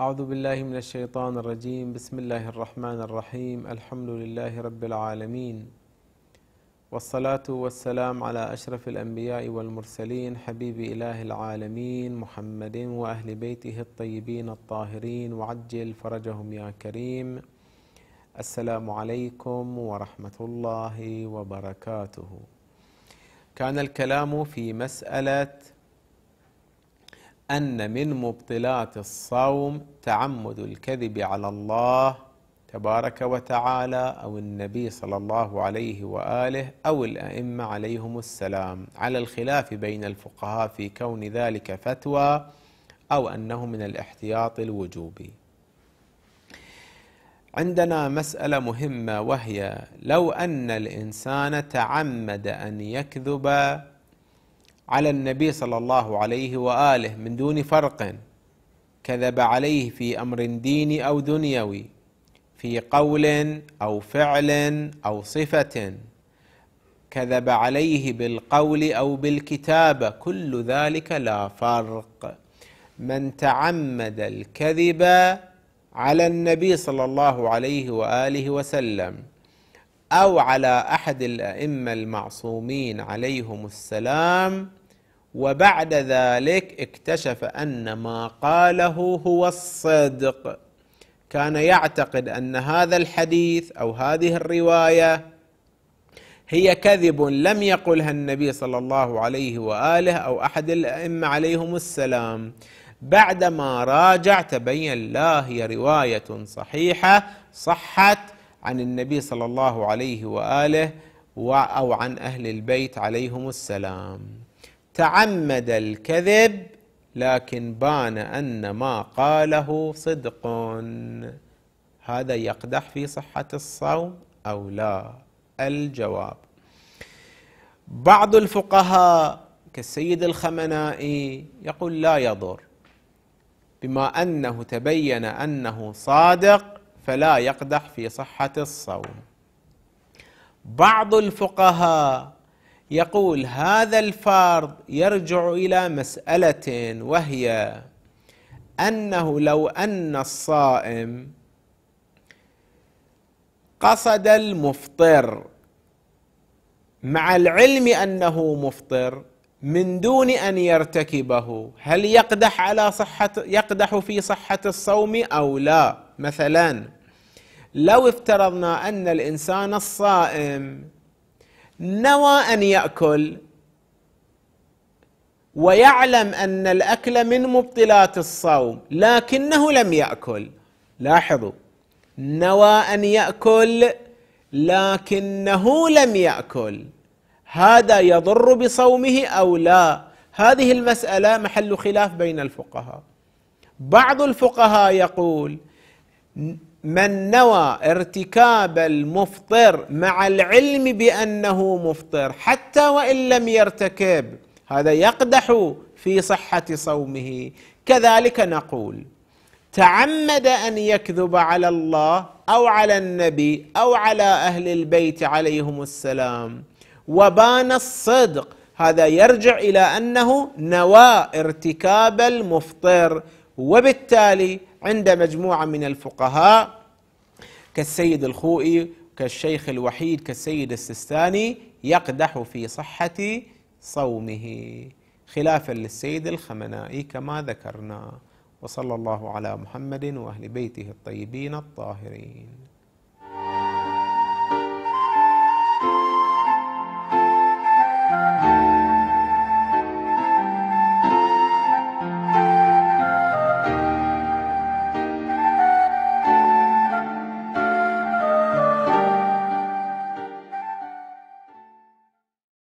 أعوذ بالله من الشيطان الرجيم بسم الله الرحمن الرحيم الحمد لله رب العالمين والصلاة والسلام على أشرف الأنبياء والمرسلين حبيب إله العالمين محمد وأهل بيته الطيبين الطاهرين وعجل فرجهم يا كريم السلام عليكم ورحمة الله وبركاته كان الكلام في مسألة أن من مبطلات الصوم تعمد الكذب على الله تبارك وتعالى أو النبي صلى الله عليه وآله أو الأئمة عليهم السلام على الخلاف بين الفقهاء في كون ذلك فتوى أو أنه من الاحتياط الوجوبي عندنا مسألة مهمة وهي لو أن الإنسان تعمد أن يكذب على النبي صلى الله عليه واله من دون فرق كذب عليه في امر ديني او دنيوي في قول او فعل او صفه كذب عليه بالقول او بالكتابه كل ذلك لا فرق من تعمد الكذب على النبي صلى الله عليه واله وسلم او على احد الائمه المعصومين عليهم السلام وبعد ذلك اكتشف ان ما قاله هو الصدق كان يعتقد ان هذا الحديث او هذه الروايه هي كذب لم يقلها النبي صلى الله عليه واله او احد الائمه عليهم السلام بعدما راجع تبين لا هي روايه صحيحه صحت عن النبي صلى الله عليه واله او عن اهل البيت عليهم السلام تعمد الكذب لكن بان ان ما قاله صدق هذا يقدح في صحه الصوم او لا الجواب بعض الفقهاء كالسيد الخمنائي يقول لا يضر بما انه تبين انه صادق فلا يقدح في صحه الصوم بعض الفقهاء يقول هذا الفرض يرجع الى مساله وهي انه لو ان الصائم قصد المفطر مع العلم انه مفطر من دون ان يرتكبه هل يقدح على صحه يقدح في صحه الصوم او لا مثلا لو افترضنا ان الانسان الصائم نوى ان ياكل ويعلم ان الاكل من مبطلات الصوم لكنه لم ياكل لاحظوا نوى ان ياكل لكنه لم ياكل هذا يضر بصومه او لا هذه المساله محل خلاف بين الفقهاء بعض الفقهاء يقول من نوى ارتكاب المفطر مع العلم بانه مفطر حتى وان لم يرتكب هذا يقدح في صحه صومه كذلك نقول تعمد ان يكذب على الله او على النبي او على اهل البيت عليهم السلام وبان الصدق هذا يرجع الى انه نوى ارتكاب المفطر وبالتالي عند مجموعة من الفقهاء كالسيد الخوئي كالشيخ الوحيد كالسيد السستاني يقدح في صحة صومه خلافا للسيد الخمنائي كما ذكرنا وصلى الله على محمد واهل بيته الطيبين الطاهرين